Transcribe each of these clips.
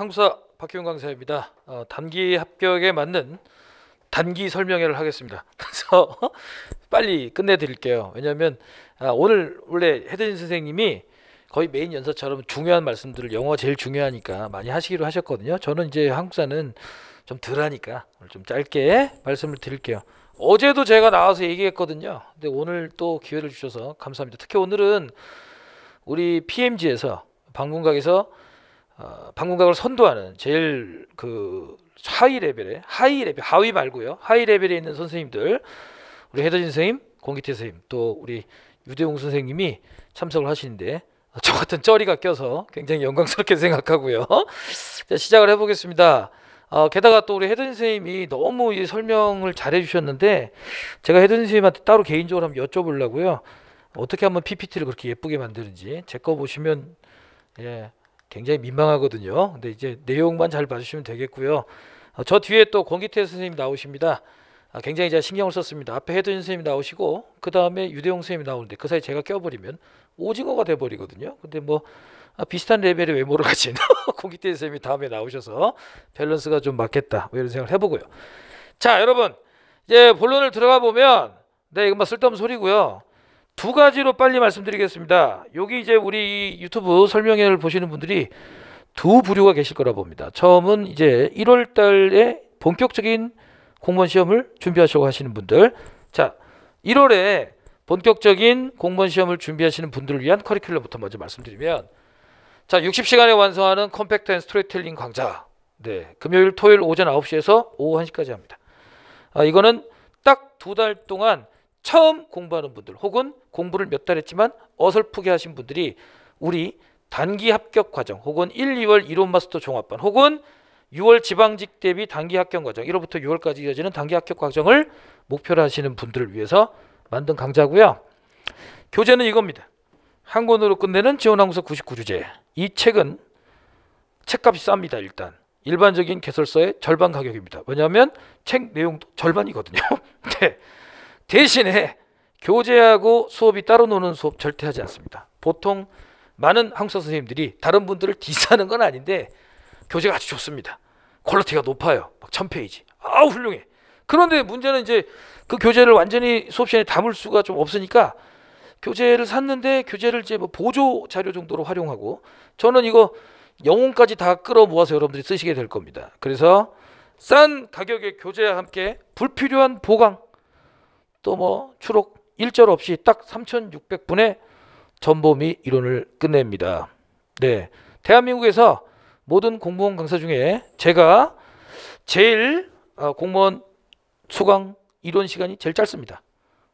한국사 박기훈 강사입니다. 어, 단기 합격에 맞는 단기 설명회를 하겠습니다. 그래서 빨리 끝내드릴게요. 왜냐하면 아, 오늘 원래 해드린 선생님이 거의 메인 연사처럼 중요한 말씀들을 영어 제일 중요하니까 많이 하시기로 하셨거든요. 저는 이제 한국사는 좀 덜하니까 좀 짧게 말씀을 드릴게요. 어제도 제가 나와서 얘기했거든요. 근데 오늘 또 기회를 주셔서 감사합니다. 특히 오늘은 우리 PMG에서 방문각에서 어, 방공각을 선도하는 제일 그 하위 레벨에 하위 레벨 하위 말고요 하위 레벨에 있는 선생님들 우리 해더진 선생님 공기태 선생님 또 우리 유대웅 선생님이 참석을 하시는데 저 같은 쩌리가 껴서 굉장히 영광스럽게 생각하고요 자, 시작을 해보겠습니다 어, 게다가 또 우리 해든 선생님이 너무 이 설명을 잘해주셨는데 제가 해든 선생님한테 따로 개인적으로 한번 여쭤보려고요 어떻게 한번 PPT를 그렇게 예쁘게 만드는지 제 거 보시면 예 굉장히 민망하거든요. 근데 이제 내용만 잘 봐주시면 되겠고요. 어, 저 뒤에 또 권기태 선생님 나오십니다. 아, 굉장히 제가 신경을 썼습니다. 앞에 해든 선생님 나오시고 그 다음에 유대용 선생님 나오는데 그 사이 제가 껴버리면 오징어가 돼버리거든요. 근데 뭐 아, 비슷한 레벨의 외모를 가진 고기태 선생님이 다음에 나오셔서 밸런스가 좀 맞겠다 뭐 이런 생각을 해보고요. 자 여러분 이제 본론을 들어가 보면 네 이건 뭐 쓸데없는 소리고요. 두 가지로 빨리 말씀드리겠습니다. 여기 이제 우리 유튜브 설명회를 보시는 분들이 두 부류가 계실 거라 봅니다. 처음은 이제 1월 달에 본격적인 공무원 시험을 준비하시고 하시는 분들. 자, 1월에 본격적인 공무원 시험을 준비하시는 분들을 위한 커리큘럼부터 먼저 말씀드리면 자, 60시간에 완성하는 컴팩트 앤 스토리텔링 강좌. 네. 금요일, 토요일 오전 9시에서 오후 1시까지 합니다. 아, 이거는 딱 두 달 동안 처음 공부하는 분들 혹은 공부를 몇 달 했지만 어설프게 하신 분들이 우리 단기 합격 과정 혹은 1, 2월 이론 마스터 종합반 혹은 6월 지방직 대비 단기 합격 과정 1월부터 6월까지 이어지는 단기 합격 과정을 목표로 하시는 분들을 위해서 만든 강좌고요. 교재는 이겁니다. 한 권으로 끝내는 지원항구서 99주제 이 책은 책값이 쌉니다 일단 일반적인 개설서의 절반 가격입니다. 왜냐하면 책 내용도 절반이거든요. 네. 대신에 교재하고 수업이 따로 노는 수업 절대 하지 않습니다. 보통 많은 한국사 선생님들이 다른 분들을 디스하는 건 아닌데 교재가 아주 좋습니다. 퀄리티가 높아요. 막 1000페이지. 아우 훌륭해. 그런데 문제는 이제 그 교재를 완전히 수업 시간에 담을 수가 좀 없으니까 교재를 샀는데 교재를 이제 뭐 보조 자료 정도로 활용하고 저는 이거 영혼까지 다 끌어 모아서 여러분들이 쓰시게 될 겁니다. 그래서 싼 가격의 교재와 함께 불필요한 보강 또뭐 추록 일절 없이 딱 3600분의 전범위 이론을 끝냅니다. 네. 대한민국에서 모든 공무원 강사 중에 제가 제일 어, 공무원 수강 이론 시간이 제일 짧습니다.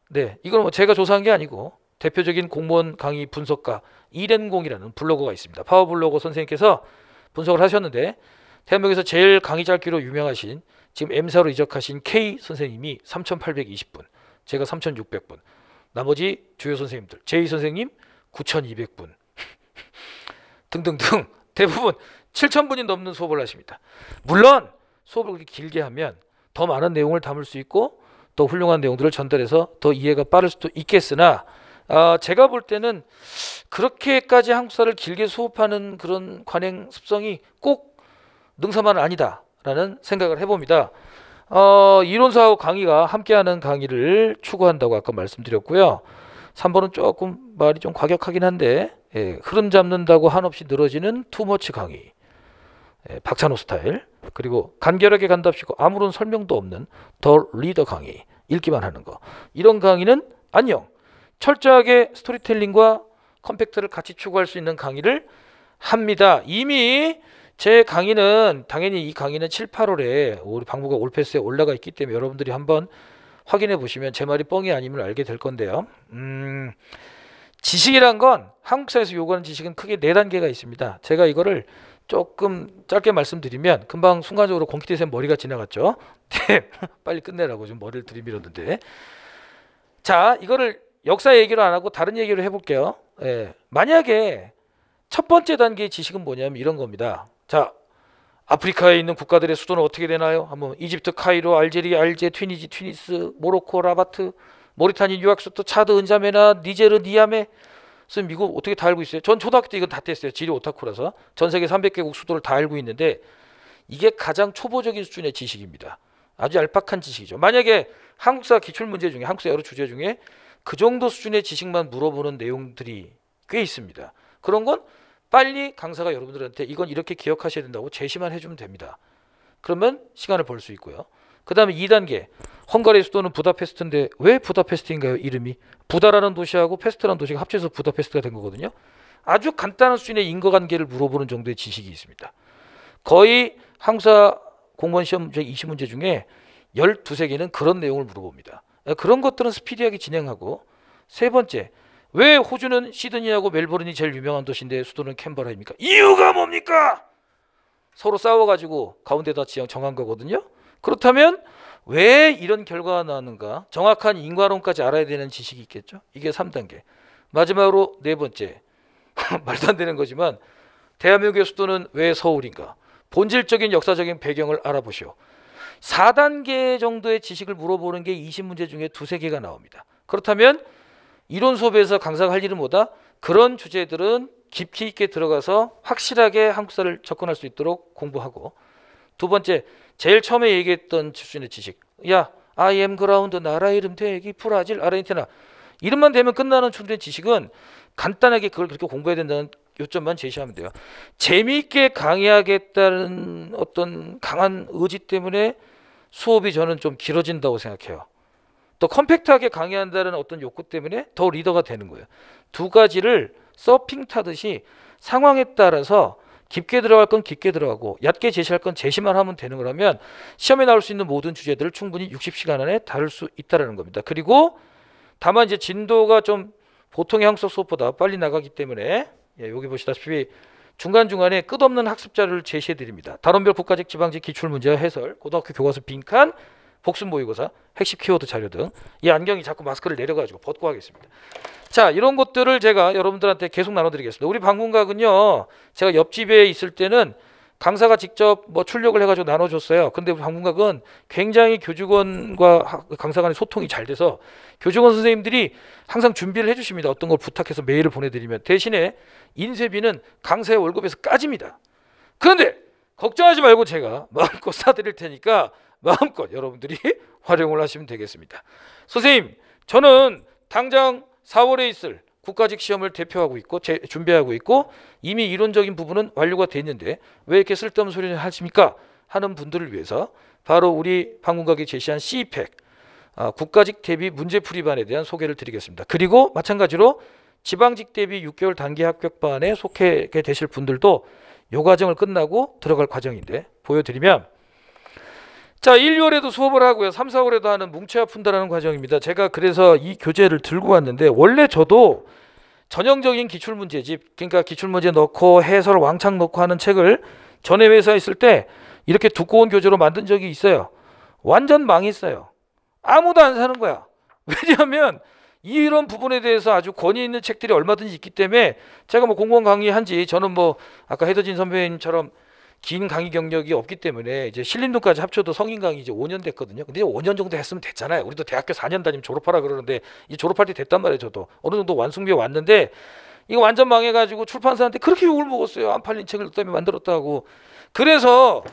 네. 이건 뭐 제가 조사한 게 아니고 대표적인 공무원 강의 분석가 이랜공이라는 블로거가 있습니다. 파워블로거 선생님께서 분석을 하셨는데 대한민국에서 제일 강의 짧기로 유명하신 지금 M사로 이적하신 K 선생님이 3820분 제가 3,600분, 나머지 주요 선생님들, 제이 선생님 9,200분 등등등 대부분 7,000분이 넘는 수업을 하십니다. 물론 수업을 그렇게 길게 하면 더 많은 내용을 담을 수 있고 더 훌륭한 내용들을 전달해서 더 이해가 빠를 수도 있겠으나 아, 제가 볼 때는 그렇게까지 한국사를 길게 수업하는 그런 관행 습성이 꼭 능사만은 아니다라는 생각을 해봅니다. 어, 이론사하고 강의가 함께하는 강의를 추구한다고 아까 말씀드렸고요. 3번은 조금 말이 좀 과격하긴 한데 예, 흐름 잡는다고 한없이 늘어지는 투머치 강의. 예, 박찬호 스타일. 그리고 간결하게 간답시고 아무런 설명도 없는 더 리더 강의. 읽기만 하는 거. 이런 강의는 안녕. 철저하게 스토리텔링과 컴팩트를 같이 추구할 수 있는 강의를 합니다. 이미 제 강의는 당연히 이 강의는 7, 8월에 우리 방부가 올패스에 올라가 있기 때문에 여러분들이 한번 확인해 보시면 제 말이 뻥이 아님을 알게 될 건데요. 음, 지식이란 건 한국사에서 요구하는 지식은 크게 네 단계가 있습니다. 제가 이거를 조금 짧게 말씀드리면 금방 순간적으로 공기대생 머리가 지나갔죠. 네, 빨리 끝내라고 지금 머리를 들이밀었는데. 자, 이거를 역사 얘기를 안 하고 다른 얘기를 해볼게요. 예, 만약에 첫 번째 단계의 지식은 뭐냐면 이런 겁니다. 자, 아프리카에 있는 국가들의 수도는 어떻게 되나요? 한번 이집트, 카이로, 알제리 알제, 튀니지, 튀니스, 모로코, 라바트, 모리타니, 뉴악스토, 차드, 은자메나, 니제르, 니아메. 선생님 미국 어떻게 다 알고 있어요? 전 초등학교 때 이건 다됐어요 지리 오타쿠라서. 전 세계 300개국 수도를 다 알고 있는데 이게 가장 초보적인 수준의 지식입니다. 아주 얄팍한 지식이죠. 만약에 한국사 기출문제 중에 한국사 여러 주제 중에 그 정도 수준의 지식만 물어보는 내용들이 꽤 있습니다. 그런 건 빨리 강사가 여러분들한테 이건 이렇게 기억하셔야 된다고 제시만 해주면 됩니다. 그러면 시간을 벌 수 있고요. 그 다음에 2단계 헝가리 수도는 부다페스트인데 왜 부다페스트인가요 이름이? 부다라는 도시하고 페스트라는 도시가 합쳐서 부다페스트가 된 거거든요. 아주 간단한 수준의 인과관계를 물어보는 정도의 지식이 있습니다. 거의 항사 공무원 시험 제 20문제 중에 12세 개는 그런 내용을 물어봅니다. 그러니까 그런 것들은 스피디하게 진행하고 세 번째 왜 호주는 시드니하고 멜버른이 제일 유명한 도시인데 수도는 캔버라입니까? 이유가 뭡니까? 서로 싸워가지고 가운데다 지형 정한 거거든요. 그렇다면 왜 이런 결과가 나는가? 정확한 인과론까지 알아야 되는 지식이 있겠죠. 이게 3단계. 마지막으로 네 번째. 말도 안 되는 거지만 대한민국의 수도는 왜 서울인가? 본질적인 역사적인 배경을 알아보시오. 4단계 정도의 지식을 물어보는 게 20문제 중에 두세 개가 나옵니다. 그렇다면 이론 수업에서 강사가 할 일은 뭐다? 그런 주제들은 깊이 있게 들어가서 확실하게 한국사를 접근할 수 있도록 공부하고 두 번째, 제일 처음에 얘기했던 집순의 지식. 야, I am ground, 나라 이름, 되기, 브라질, 아르헨티나. 이름만 되면 끝나는 춘대 지식은 간단하게 그걸 그렇게 공부해야 된다는 요점만 제시하면 돼요. 재미있게 강의하겠다는 어떤 강한 의지 때문에 수업이 저는 좀 길어진다고 생각해요. 또 컴팩트하게 강의한다는 어떤 욕구 때문에 더 리더가 되는 거예요. 두 가지를 서핑 타듯이 상황에 따라서 깊게 들어갈 건 깊게 들어가고 얕게 제시할 건 제시만 하면 되는 거라면 시험에 나올 수 있는 모든 주제들을 충분히 60시간 안에 다룰 수있다는 겁니다. 그리고 다만 이제 진도가 좀 보통의 항속 수업보다 빨리 나가기 때문에 예, 여기 보시다시피 중간중간에 끝없는 학습자를 료 제시해 드립니다. 다론별 국가직 지방직 기출문제 해설 고등학교 교과서 빈칸 복습 모의고사, 핵심 키워드 자료 등 이 안경이 자꾸 마스크를 내려가지고 벗고 하겠습니다. 자 이런 것들을 제가 여러분들한테 계속 나눠드리겠습니다. 우리 방문각은요 제가 옆집에 있을 때는 강사가 직접 뭐 출력을 해가지고 나눠줬어요. 근데 방문각은 굉장히 교직원과 강사 간의 소통이 잘 돼서 교직원 선생님들이 항상 준비를 해주십니다. 어떤 걸 부탁해서 메일을 보내드리면 대신에 인쇄비는 강사의 월급에서 까집니다. 그런데 걱정하지 말고 제가 마음껏 사드릴 테니까 마음껏 여러분들이 활용을 하시면 되겠습니다. 선생님, 저는 당장 4월에 있을 국가직 시험을 대표하고 있고 제, 준비하고 있고 이미 이론적인 부분은 완료가 돼는데왜 이렇게 쓸데없는 소리를 하십니까? 하는 분들을 위해서 바로 우리 방문각이 제시한 CPEC 아, 국가직 대비 문제풀이반에 대한 소개를 드리겠습니다. 그리고 마찬가지로 지방직 대비 6개월 단기 합격반에 속해 되실 분들도 요 과정을 끝나고 들어갈 과정인데 보여드리면 자, 1, 2월에도 수업을 하고요. 3, 4월에도 하는 뭉쳐야 푼다라는 과정입니다. 제가 그래서 이 교재를 들고 왔는데 원래 저도 전형적인 기출문제집, 그러니까 기출문제 넣고 해설 왕창 넣고 하는 책을 전에 회사에 있을 때 이렇게 두꺼운 교재로 만든 적이 있어요. 완전 망했어요. 아무도 안 사는 거야. 왜냐하면 이런 부분에 대해서 아주 권위 있는 책들이 얼마든지 있기 때문에 제가 뭐 공공 강의한 지 저는 뭐 아까 헤더진 선배님처럼 긴 강의 경력이 없기 때문에 이제 신림동까지 합쳐도 성인 강의 이제 5년 됐거든요. 근데 5년 정도 했으면 됐잖아요. 우리도 대학교 4년 다니면 졸업하라 그러는데 이제 졸업할 때 됐단 말이에요. 저도 어느 정도 완성비에 왔는데 이거 완전 망해가지고 출판사한테 그렇게 욕을 먹었어요. 안 팔린 책을 때문에 만들었다고. 그래서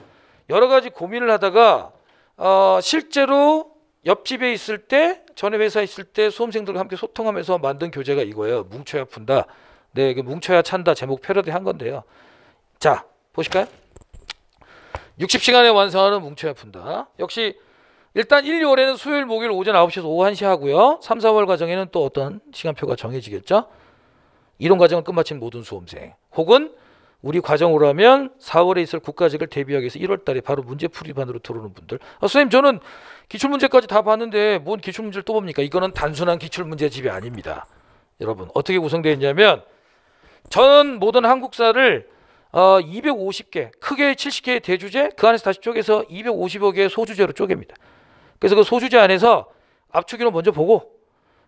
여러 가지 고민을 하다가 어, 실제로 옆집에 있을 때 전에 회사에 있을 때 수험생들과 함께 소통하면서 만든 교재가 이거예요. 뭉쳐야 푼다. 네, 그 뭉쳐야 찬다 제목 패러디 한 건데요. 자, 보실까요? 60시간에 완성하는 뭉쳐야 푼다. 역시 일단 1, 2월에는 수요일, 목요일 오전 9시에서 오후 1시 하고요. 3, 4월 과정에는 또 어떤 시간표가 정해지겠죠. 이런 과정을 끝마친 모든 수험생 혹은 우리 과정으로 하면 4월에 있을 국가직을 대비하기 위해서 1월 달에 바로 문제 풀이반으로 들어오는 분들. 아, 선생님 저는 기출문제까지 다 봤는데 뭔 기출문제를 또 봅니까? 이거는 단순한 기출문제집이 아닙니다. 여러분 어떻게 구성되어 있냐면 저는 모든 한국사를 어, 250개, 크게 70개의 대주제, 그 안에서 다시 쪼개서 250여 개의 소주제로 쪼갭니다. 그래서 그 소주제 안에서 압축이론 먼저 보고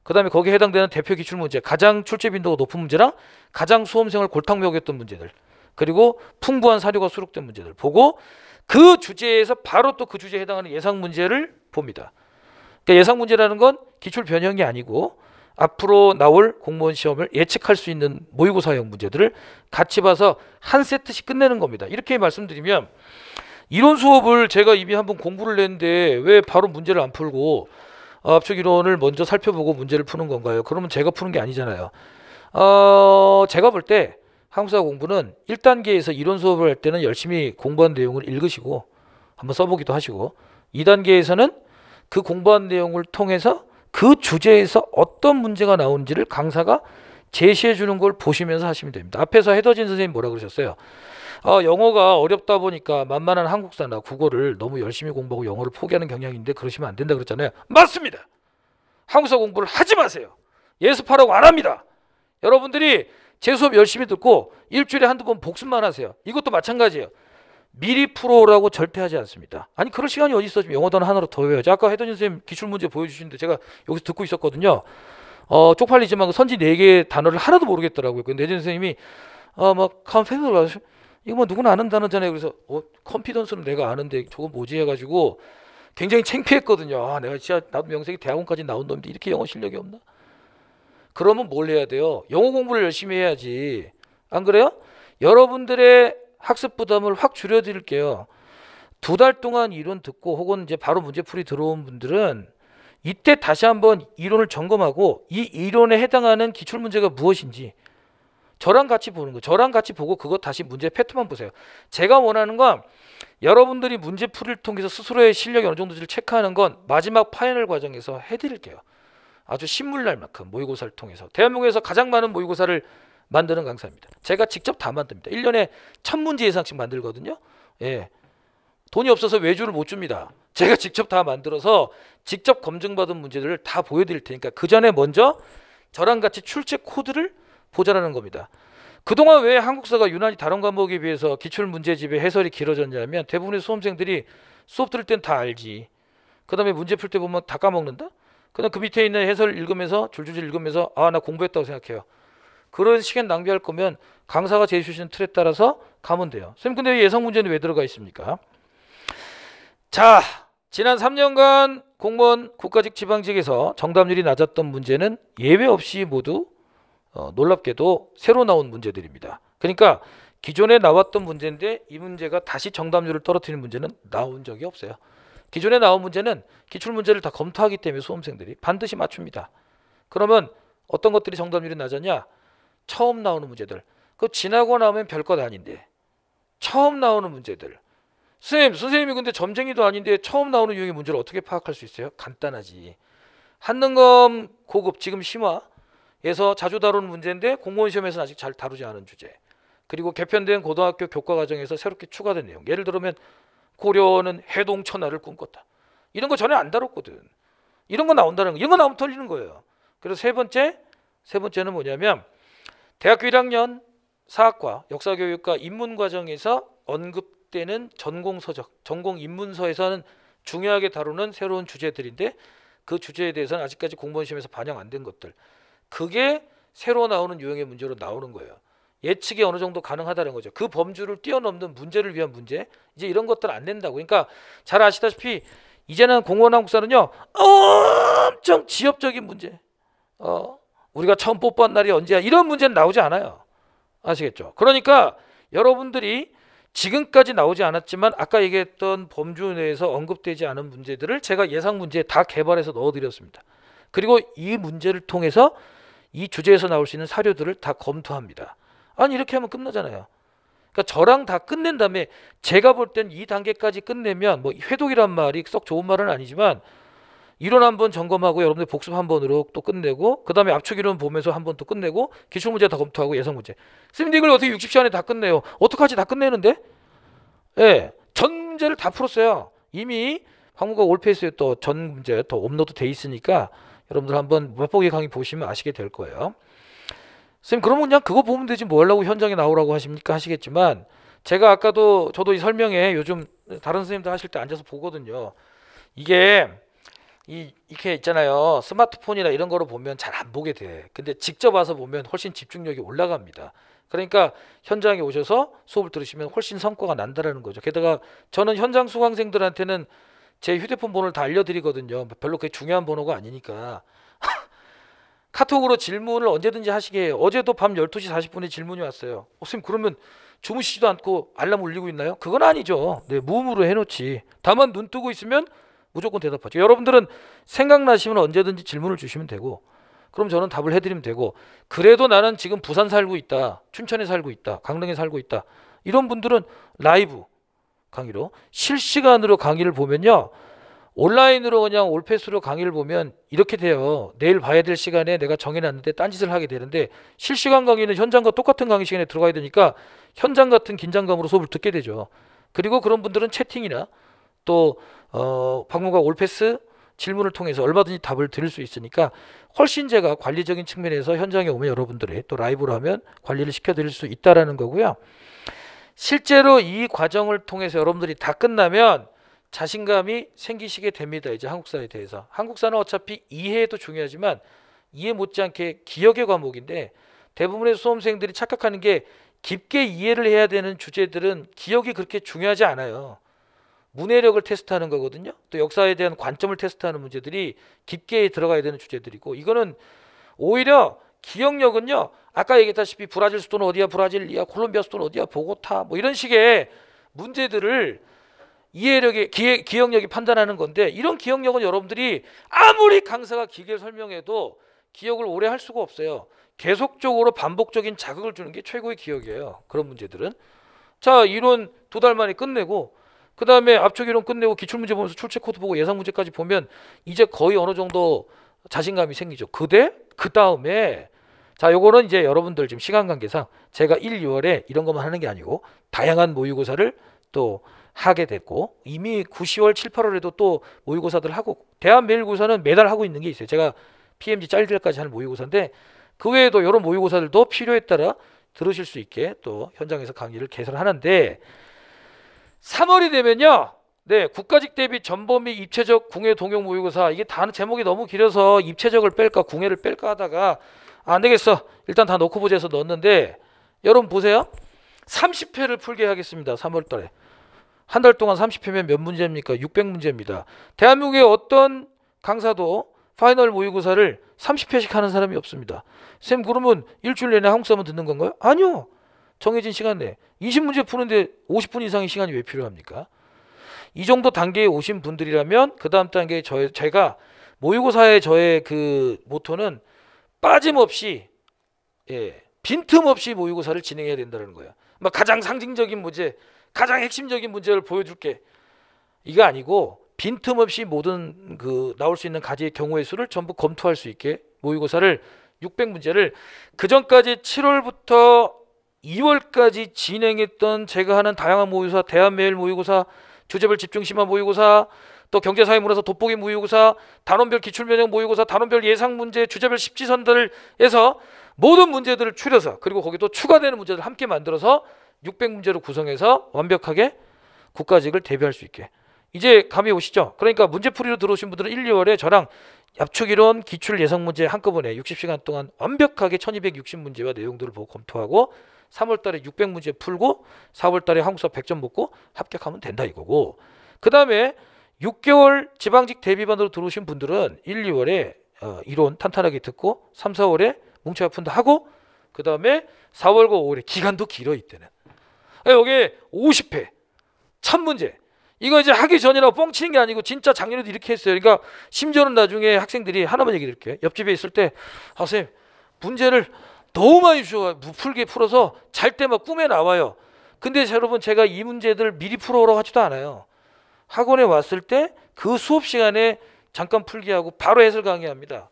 그 다음에 거기에 해당되는 대표 기출문제, 가장 출제 빈도가 높은 문제랑 가장 수험생을 골탕 먹였던 문제들 그리고 풍부한 사료가 수록된 문제들 보고 그 주제에서 바로 또 그 주제에 해당하는 예상 문제를 봅니다. 그러니까 예상 문제라는 건 기출 변형이 아니고 앞으로 나올 공무원 시험을 예측할 수 있는 모의고사형 문제들을 같이 봐서 한 세트씩 끝내는 겁니다. 이렇게 말씀드리면 이론 수업을 제가 이미 한번 공부를 했는데 왜 바로 문제를 안 풀고 압축 이론을 먼저 살펴보고 문제를 푸는 건가요? 그러면 제가 푸는 게 아니잖아요. 어, 제가 볼 때 한국사 공부는 1단계에서 이론 수업을 할 때는 열심히 공부한 내용을 읽으시고 한번 써보기도 하시고 2단계에서는 그 공부한 내용을 통해서 그 주제에서 어떤 문제가 나오는지를 강사가 제시해 주는 걸 보시면서 하시면 됩니다. 앞에서 해더진 선생님 뭐라 그러셨어요? 아, 영어가 어렵다 보니까 만만한 한국사나 국어를 너무 열심히 공부하고 영어를 포기하는 경향인데 그러시면 안 된다 그랬잖아요. 맞습니다. 한국사 공부를 하지 마세요. 예습하라고 안 합니다. 여러분들이 제 수업 열심히 듣고 일주일에 한두 번 복습만 하세요. 이것도 마찬가지예요. 미리 풀어오라고 절대 하지 않습니다. 아니 그럴 시간이 어디 있어? 지금 영어 단어 하나로 더외워야 아까 해던 선생님 기출 문제 보여주시는데 제가 여기서 듣고 있었거든요. 어, 쪽팔리지만 그 선지 네 개의 단어를 하나도 모르겠더라고요. 근데 해전 선생님이 아막 어, 컴피던스 이거 뭐 누구나 아는 단어잖아요. 그래서 어, 컴피던스는 내가 아는데 저거 뭐지 해가지고 굉장히 창피했거든요. 아 내가 진짜 나도 명색이 대학원까지 나온 놈인데 이렇게 영어 실력이 없나? 그러면 뭘 해야 돼요? 영어 공부를 열심히 해야지. 안 그래요? 여러분들의 학습 부담을 확 줄여드릴게요. 두 달 동안 이론 듣고 혹은 이제 바로 문제풀이 들어온 분들은 이때 다시 한번 이론을 점검하고 이 이론에 해당하는 기출 문제가 무엇인지 저랑 같이 보는 거, 저랑 같이 보고 그거 다시 문제 패턴만 보세요. 제가 원하는 건 여러분들이 문제 풀이를 통해서 스스로의 실력이 어느 정도인지를 체크하는 건 마지막 파이널 과정에서 해드릴게요. 아주 신물날 만큼 모의고사를 통해서 대한민국에서 가장 많은 모의고사를 만드는 강사입니다. 제가 직접 다 만듭니다. 1년에 천문제 이상씩 만들거든요. 예. 돈이 없어서 외주를 못 줍니다. 제가 직접 다 만들어서 직접 검증받은 문제들을 다 보여드릴 테니까 그 전에 먼저 저랑 같이 출제 코드를 보자라는 겁니다. 그동안 왜 한국사가 유난히 다른 과목에 비해서 기출문제집의 해설이 길어졌냐면 대부분의 수험생들이 수업 들을 땐 다 알지. 그 다음에 문제 풀 때 보면 다 까먹는다? 그 다음 그 밑에 있는 해설 읽으면서 줄줄줄 읽으면서 아, 나 공부했다고 생각해요. 그런 시간 낭비할 거면 강사가 제시해 주시는 틀에 따라서 가면 돼요. 선생님 근데 예상 문제는 왜 들어가 있습니까? 자 지난 3년간 공무원 국가직 지방직에서 정답률이 낮았던 문제는 예외 없이 모두 어, 놀랍게도 새로 나온 문제들입니다. 그러니까 기존에 나왔던 문제인데 이 문제가 다시 정답률을 떨어뜨리는 문제는 나온 적이 없어요. 기존에 나온 문제는 기출 문제를 다 검토하기 때문에 수험생들이 반드시 맞춥니다. 그러면 어떤 것들이 정답률이 낮았냐? 처음 나오는 문제들. 그 지나고 나면 별것 아닌데. 처음 나오는 문제들. 선생님, 선생님이 근데 점쟁이도 아닌데 처음 나오는 유형의 문제를 어떻게 파악할 수 있어요? 간단하지. 한능검 고급 지금 심화에서 자주 다루는 문제인데 공무원 시험에서는 아직 잘 다루지 않은 주제. 그리고 개편된 고등학교 교과 과정에서 새롭게 추가된 내용. 예를 들면 고려는 해동천하를 꿈꿨다. 이런 거 전에 안 다뤘거든. 이런 거 나온다는 거. 이런 거 나오면 털리는 거예요. 그래서 세 번째, 세 번째는 뭐냐면 대학교 1학년 사학과 역사교육과 입문과정에서 언급되는 전공서적, 전공입문서에서는 중요하게 다루는 새로운 주제들인데 그 주제에 대해서는 아직까지 공무원 시험에서 반영 안 된 것들 그게 새로 나오는 유형의 문제로 나오는 거예요. 예측이 어느 정도 가능하다는 거죠. 그 범주를 뛰어넘는 문제를 위한 문제 이제 이런 것들 안된다고 그러니까 잘 아시다시피 이제는 공무원 한국사는요 엄청 지엽적인 문제, 어 우리가 처음 뽀뽀한 날이 언제야? 이런 문제는 나오지 않아요. 아시겠죠? 그러니까 여러분들이 지금까지 나오지 않았지만 아까 얘기했던 범주 내에서 언급되지 않은 문제들을 제가 예상 문제에 다 개발해서 넣어드렸습니다. 그리고 이 문제를 통해서 이 주제에서 나올 수 있는 사료들을 다 검토합니다. 아니 이렇게 하면 끝나잖아요. 그러니까 저랑 다 끝낸 다음에 제가 볼 땐 이 단계까지 끝내면 뭐 회독이란 말이 썩 좋은 말은 아니지만 이론 한 번 점검하고 여러분들 복습 한 번으로 또 끝내고 그 다음에 압축 이론 보면서 한 번 또 끝내고 기출 문제 다 검토하고 예상 문제. 선생님 이걸 어떻게 60시간에 다 끝내요? 어떡하지 다 끝내는데? 예, 네, 전 문제를 다 풀었어요. 이미 황무가 올페이스에 또 전 문제 더 업로드 돼 있으니까 여러분들 한번 맛보기 강의 보시면 아시게 될 거예요. 선생님 그러면 그냥 그거 보면 되지 뭐 하려고 현장에 나오라고 하십니까 하시겠지만 제가 아까도 저도 이 설명에 요즘 다른 선생님들 하실 때 앉아서 보거든요. 이게 이 이렇게 있잖아요. 스마트폰이나 이런 거로 보면 잘 안 보게 돼. 근데 직접 와서 보면 훨씬 집중력이 올라갑니다. 그러니까 현장에 오셔서 수업을 들으시면 훨씬 성과가 난다라는 거죠. 게다가 저는 현장 수강생들한테는 제 휴대폰 번호를 다 알려드리거든요. 뭐 별로 그게 중요한 번호가 아니니까. 카톡으로 질문을 언제든지 하시게 해요. 어제도 밤 12시 40분에 질문이 왔어요. 어, 선생님 그러면 주무시지도 않고 알람 울리고 있나요? 그건 아니죠. 네, 무음으로 해놓지. 다만 눈 뜨고 있으면 무조건 대답하죠. 여러분들은 생각나시면 언제든지 질문을 주시면 되고 그럼 저는 답을 해드리면 되고 그래도 나는 지금 부산 살고 있다. 춘천에 살고 있다. 강릉에 살고 있다. 이런 분들은 라이브 강의로 실시간으로 강의를 보면요. 온라인으로 그냥 올패스로 강의를 보면 이렇게 돼요. 내일 봐야 될 시간에 내가 정해놨는데 딴짓을 하게 되는데 실시간 강의는 현장과 똑같은 강의 시간에 들어가야 되니까 현장 같은 긴장감으로 수업을 듣게 되죠. 그리고 그런 분들은 채팅이나 또 어, 박문과 올패스 질문을 통해서 얼마든지 답을 드릴 수 있으니까 훨씬 제가 관리적인 측면에서 현장에 오면 여러분들이 또 라이브로 하면 관리를 시켜드릴 수 있다라는 거고요. 실제로 이 과정을 통해서 여러분들이 다 끝나면 자신감이 생기시게 됩니다. 이제 한국사에 대해서. 한국사는 어차피 이해도 중요하지만 이해 못지않게 기억의 과목인데 대부분의 수험생들이 착각하는 게 깊게 이해를 해야 되는 주제들은 기억이 그렇게 중요하지 않아요. 문해력을 테스트하는 거거든요. 또 역사에 대한 관점을 테스트하는 문제들이 깊게 들어가야 되는 주제들이고 이거는 오히려 기억력은요. 아까 얘기했다시피 브라질 수도는 어디야, 브라질리아, 콜롬비아 수도는 어디야, 보고타 뭐 이런 식의 문제들을 이해력이 기해, 기억력이 판단하는 건데 이런 기억력은 여러분들이 아무리 강사가 길게 설명해도 기억을 오래 할 수가 없어요. 계속적으로 반복적인 자극을 주는 게 최고의 기억이에요. 그런 문제들은 자 이론 두 달 만에 끝내고 그 다음에 압축 이론 끝내고 기출문제 보면서 출제 코드 보고 예상 문제까지 보면 이제 거의 어느 정도 자신감이 생기죠. 그대 그 다음에 자 요거는 이제 여러분들 지금 시간 관계상 제가 1, 2월에 이런 것만 하는 게 아니고 다양한 모의고사를 또 하게 됐고 이미 9, 10월, 7, 8월에도 또 모의고사들 하고 대한매일고사는 매달 하고 있는 게 있어요. 제가 PMG 짤들까지 하는 모의고사인데 그 외에도 이런 모의고사들도 필요에 따라 들으실 수 있게 또 현장에서 강의를 개설하는데 3월이 되면요. 네, 국가직 대비 전범위 입체적 궁예 동용 모의고사 이게 다 제목이 너무 길어서 입체적을 뺄까 궁예를 뺄까 하다가 안 되겠어. 일단 다 놓고 보자 해서 넣었는데 여러분 보세요. 30회를 풀게 하겠습니다. 3월 달에. 한 달 동안 30회면 몇 문제입니까? 600문제입니다. 대한민국의 어떤 강사도 파이널 모의고사를 30회씩 하는 사람이 없습니다. 쌤 그러면 일주일 내내 한국 사만 듣는 건가요? 아니요. 정해진 시간 내에 20문제 푸는데 50분 이상의 시간이 왜 필요합니까? 이 정도 단계에 오신 분들이라면 그 다음 단계에 저 제가 모의고사의 저의 그 모토는 빠짐없이 예, 빈틈없이 모의고사를 진행해야 된다는 거예요. 막 가장 상징적인 문제, 가장 핵심적인 문제를 보여줄게 이거 아니고 빈틈없이 모든 그 나올 수 있는 가지의 경우의 수를 전부 검토할 수 있게 모의고사를 600문제를 그 전까지 7월부터 2월까지 진행했던 제가 하는 다양한 모의고사, 대한매일 모의고사, 주제별 집중심화 모의고사, 또 경제사회문에서 돋보기 모의고사, 단원별 기출면역 모의고사, 단원별 예상문제, 주제별 십지선들에서 모든 문제들을 추려서 그리고 거기 도 추가되는 문제들 함께 만들어서 600문제로 구성해서 완벽하게 국가직을 대비할 수 있게 이제 감이 오시죠? 그러니까 문제풀이로 들어오신 분들은 1, 2월에 저랑 압축이론, 기출 예상 문제 한꺼번에 60시간 동안 완벽하게 1260문제와 내용들을 보고 검토하고 3월 달에 600문제 풀고 4월 달에 한국 사 100점 먹고 합격하면 된다 이거고 그다음에 6개월 지방직 대비반으로 들어오신 분들은 1, 2월에 어, 이론 탄탄하게 듣고 3, 4월에 뭉쳐야 푼다 하고 그다음에 4월과 5월에 기간도 길어 이때는. 아, 여기 50회 천문제 이거 이제 하기 전이라고 뻥치는 게 아니고 진짜 작년에도 이렇게 했어요. 그러니까 심지어는 나중에 학생들이 하나만 얘기 드릴게요. 옆집에 있을 때 아, 선생님 문제를 너무 많이 주셔 무풀게 풀어서 잘 때만 꿈에 나와요. 근데 여러분 제가 이 문제들 미리 풀어오라고 하지도 않아요. 학원에 왔을 때 그 수업 시간에 잠깐 풀게하고 바로 해설 강의합니다.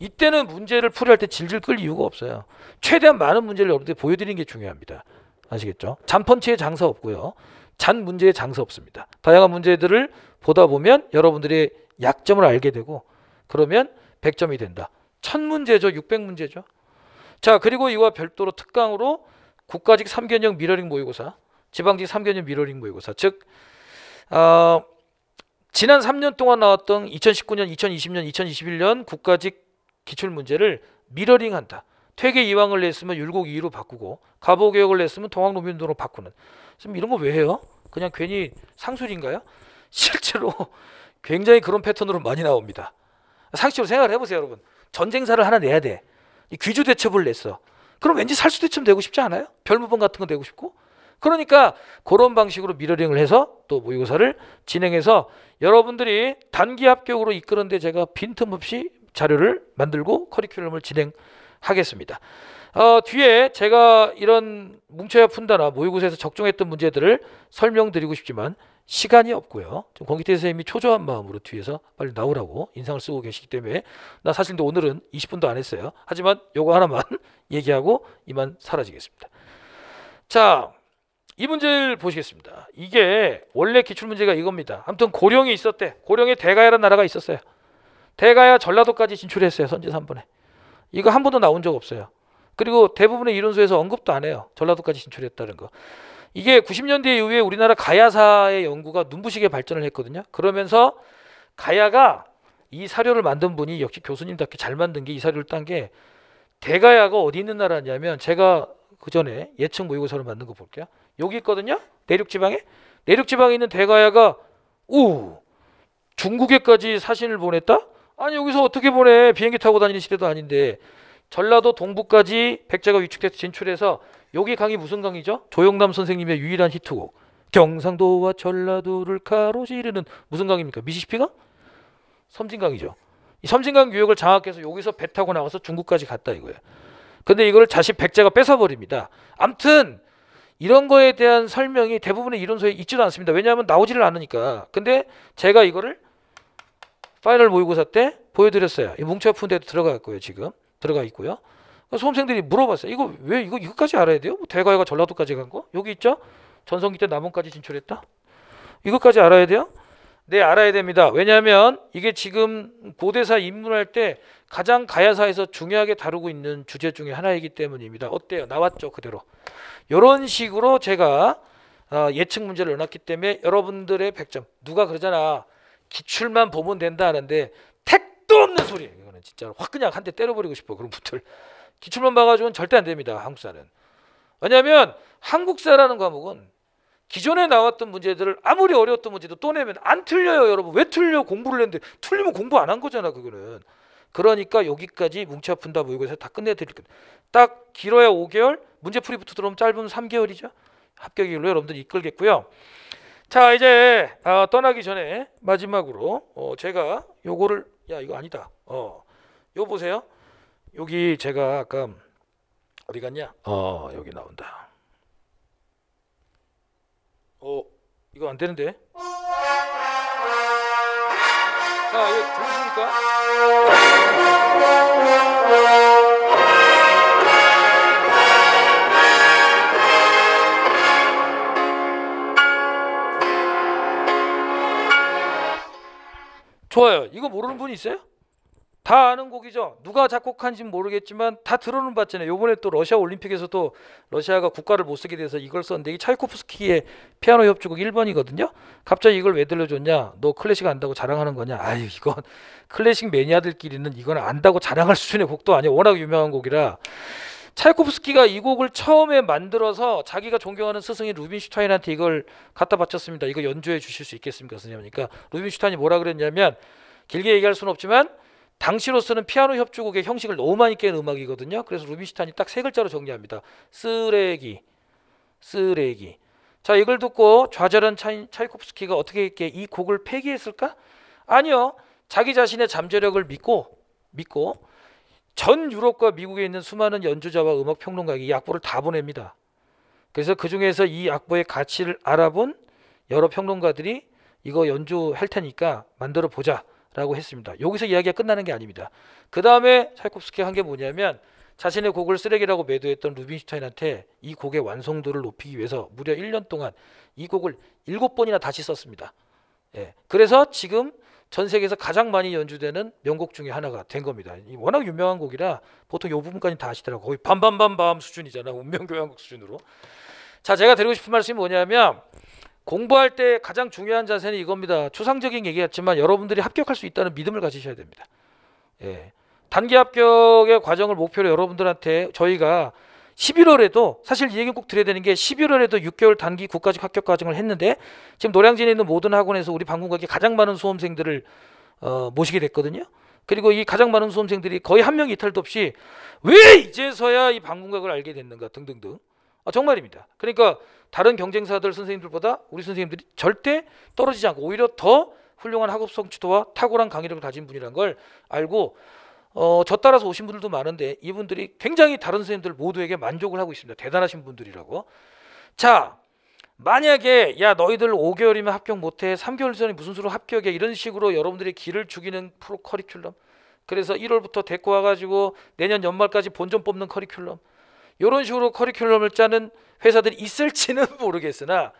이때는 문제를 풀이할 때 질질 끌 이유가 없어요. 최대한 많은 문제를 여러분들 보여드리는 게 중요합니다. 아시겠죠? 잔펀치에 장사 없고요. 잔 문제에 장사 없습니다. 다양한 문제들을 보다 보면 여러분들의 약점을 알게 되고 그러면 100점이 된다. 1000문제죠? 600문제죠? 자, 그리고 이와 별도로 특강으로 국가직 3견형 미러링 모의고사, 지방직 3견형 미러링 모의고사. 즉 어, 지난 3년 동안 나왔던 2019년, 2020년, 2021년 국가직 기출 문제를 미러링한다. 퇴계 이황을 냈으면 율곡 2로 바꾸고 가보 개혁을 냈으면 동학 노민도로 바꾸는. 지금 이런 거 왜 해요? 그냥 괜히 상술인가요? 실제로 굉장히 그런 패턴으로 많이 나옵니다. 상식적으로 생각을 해보세요, 여러분. 전쟁사를 하나 내야 돼. 귀주 대첩을 냈어. 그럼 왠지 살수 대첩 되고 싶지 않아요? 별무번 같은 거 되고 싶고. 그러니까 그런 방식으로 미러링을 해서 또 모의고사를 진행해서 여러분들이 단기 합격으로 이끄는데 제가 빈틈없이 자료를 만들고 커리큘럼을 진행하겠습니다. 어, 뒤에 제가 이런 뭉쳐야 푼다나 모의고사에서 적중했던 문제들을 설명드리고 싶지만 시간이 없고요. 지금 권기태 선생님이 초조한 마음으로 뒤에서 빨리 나오라고 인상을 쓰고 계시기 때문에 나 사실도 오늘은 20분도 안 했어요. 하지만 요거 하나만 얘기하고 이만 사라지겠습니다. 자, 이 문제를 보시겠습니다. 이게 원래 기출문제가 이겁니다. 아무튼 고령이 있었대. 고령에 대가야라는 나라가 있었어요. 대가야 전라도까지 진출했어요. 선진 3번에. 이거 한 번도 나온 적 없어요. 그리고 대부분의 이론서에서 언급도 안 해요. 전라도까지 진출했다는 거. 이게 90년대 이후에 우리나라 가야사의 연구가 눈부시게 발전을 했거든요. 그러면서 가야가 이 사료를 만든 분이 역시 교수님답게 잘 만든 게 이 사료를 딴 게 대가야가 어디 있는 나라냐면 제가 그 전에 예측 모의고사를 만든 거 볼게요. 여기 있거든요. 내륙 지방에 내륙 지방에 있는 대가야가 우 중국에까지 사신을 보냈다? 아니 여기서 어떻게 보내? 비행기 타고 다니는 시대도 아닌데 전라도 동부까지 백제가 위축돼서 진출해서 여기 강이 무슨 강이죠? 조영남 선생님의 유일한 히트곡. 경상도와 전라도를 가로지르는 무슨 강입니까? 미시시피가? 섬진강이죠. 이 섬진강 유역을 장악해서 여기서 배 타고 나가서 중국까지 갔다 이거예요. 근데 이걸 자식 백제가 뺏어버립니다. 암튼 이런 거에 대한 설명이 대부분의 이론서에 있지도 않습니다. 왜냐하면 나오지를 않으니까. 근데 제가 이거를 파이널 모의고사 때 보여드렸어요. 이 뭉쳐푼 데도 들어갈 거예요, 지금. 들어가 있고요. 그 수험생들이 물어봤어요. 이거 왜 이거 이것까지 알아야 돼요? 뭐 대가가 전라도까지 간 거? 여기 있죠? 전성기 때 남원까지 진출했다. 이것까지 알아야 돼요? 네, 알아야 됩니다. 왜냐하면 이게 지금 고대사 입문할 때 가장 가야사에서 중요하게 다루고 있는 주제 중에 하나이기 때문입니다. 어때요? 나왔죠, 그대로. 이런 식으로 제가 어, 예측 문제를 넣었기 때문에 여러분들의 100점. 누가 그러잖아. 기출만 보면 된다 하는데 택도 없는 소리예요. 이거는 진짜 확 그냥 한 대 때려버리고 싶어. 그런 분들. 기출문 봐가지고는 절대 안 됩니다. 한국사는. 왜냐하면 한국사라는 과목은 기존에 나왔던 문제들을 아무리 어려웠던 문제도 또 내면 안 틀려요 여러분 왜 틀려 공부를 했는데 틀리면 공부 안 한 거잖아 그거는 그러니까 여기까지 뭉치 아픈다 모의고사 다 끝내드릴 거딱 길어야 5개월 문제풀이부터 들어오면 짧으면 3개월이죠 합격일로 여러분들 이끌겠고요 자 이제 어, 떠나기 전에 마지막으로 어, 제가 요거를 야 이거 아니다 어요 보세요 여기 제가 아까 어디 갔냐? 어 여기 나온다. 어 이거 안 되는데? 자 이거 들으십니까? 좋아요. 이거 모르는 분 있어요? 다 아는 곡이죠. 누가 작곡한지 모르겠지만 다 들어는 봤잖아요. 요번에 또 러시아 올림픽에서 도 러시아가 국가를 못 쓰게 돼서 이걸 썼는데 이 차이코프스키의 피아노 협주곡 1번이거든요. 갑자기 이걸 왜 들려줬냐? 너 클래식 안다고 자랑하는 거냐? 아유, 이건 클래식 매니아들끼리는 이건 안다고 자랑할 수준의 곡도 아니에요. 워낙 유명한 곡이라. 차이코프스키가 이 곡을 처음에 만들어서 자기가 존경하는 스승인 루빈슈타인한테 이걸 갖다 바쳤습니다. 이거 연주해 주실 수 있겠습니까, 선생님? 그러니까 루빈슈타인이 뭐라 그랬냐면 길게 얘기할 수는 없지만 당시로서는 피아노 협주곡의 형식을 너무 많이 깬 음악이거든요. 그래서 루비시탄이딱 세 글자로 정리합니다. 쓰레기, 쓰레기. 자 이걸 듣고 좌절한 차이, 차이콥스키가 어떻게 이렇게 이 곡을 폐기했을까? 아니요. 자기 자신의 잠재력을 믿고 믿고 전 유럽과 미국에 있는 수많은 연주자와 음악 평론가에게 이 악보를 다 보냅니다. 그래서 그 중에서 이 악보의 가치를 알아본 여러 평론가들이 이거 연주할 테니까 만들어 보자. 라고 했습니다. 여기서 이야기가 끝나는 게 아닙니다. 그 다음에 차이콥스키 한게 뭐냐면 자신의 곡을 쓰레기라고 매도했던 루빈슈타인한테 이 곡의 완성도를 높이기 위해서 무려 1년 동안 이 곡을 7번이나 다시 썼습니다. 예. 그래서 지금 전 세계에서 가장 많이 연주되는 명곡 중에 하나가 된 겁니다. 워낙 유명한 곡이라 보통 이 부분까지 다 아시더라고요. 거의 밤밤밤밤 수준이잖아. 운명교향곡 수준으로. 자, 제가 드리고 싶은 말씀이 뭐냐면 공부할 때 가장 중요한 자세는 이겁니다. 추상적인 얘기였지만 여러분들이 합격할 수 있다는 믿음을 가지셔야 됩니다. 예. 단기 합격의 과정을 목표로 여러분들한테 저희가 11월에도 사실 이 얘기는 꼭 드려야 되는 게 11월에도 6개월 단기 국가직 합격 과정을 했는데 지금 노량진에 있는 모든 학원에서 우리 방문각이 가장 많은 수험생들을 어, 모시게 됐거든요. 그리고 이 가장 많은 수험생들이 거의 한 명 이탈도 없이 왜 이제서야 이 방문각을 알게 됐는가 등등등 아, 정말입니다. 그러니까 다른 경쟁사들 선생님들보다 우리 선생님들이 절대 떨어지지 않고 오히려 더 훌륭한 학업 성취도와 탁월한 강의력을 가진 분이란 걸 알고 어, 저 따라서 오신 분들도 많은데 이분들이 굉장히 다른 선생님들 모두에게 만족을 하고 있습니다. 대단하신 분들이라고. 자, 만약에 야 너희들 5개월이면 합격 못해 3개월 전에 무슨 수로 합격해 이런 식으로 여러분들의 길을 죽이는 프로 커리큘럼 그래서 1월부터 데리고 와가지고 내년 연말까지 본점 뽑는 커리큘럼 이런 식으로 커리큘럼을 짜는 회사들이 있을지는 모르겠으나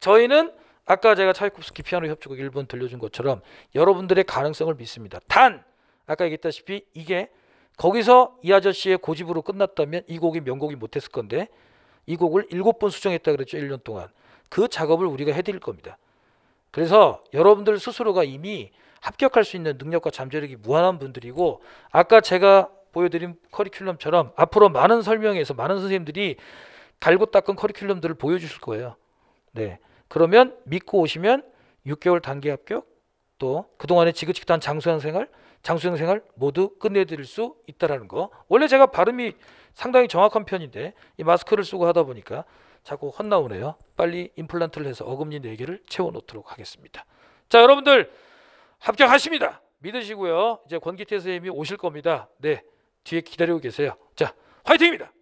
저희는 아까 제가 차이콥스키 피아노 협주곡 1번 들려준 것처럼 여러분들의 가능성을 믿습니다. 단 아까 얘기했다시피 이게 거기서 이 아저씨의 고집으로 끝났다면 이 곡이 명곡이 못했을 건데 이 곡을 7번 수정했다 그랬죠. 1년 동안. 그 작업을 우리가 해드릴 겁니다. 그래서 여러분들 스스로가 이미 합격할 수 있는 능력과 잠재력이 무한한 분들이고 아까 제가 보여드린 커리큘럼처럼 앞으로 많은 설명에서 많은 선생님들이 달고 닦은 커리큘럼들을 보여주실 거예요. 네. 그러면 믿고 오시면 6개월 단계 합격 또그동안에 지긋지긋한 장수형 생활 장수형 생활 모두 끝내드릴 수 있다라는 거 원래 제가 발음이 상당히 정확한 편인데 이 마스크를 쓰고 하다 보니까 자꾸 헛나오네요 빨리 임플란트를 해서 어금니 4개를 채워놓도록 하겠습니다 자 여러분들 합격하십니다 믿으시고요 이제 권기태 선생님이 오실 겁니다 네 뒤에 기다리고 계세요. 자, 화이팅입니다.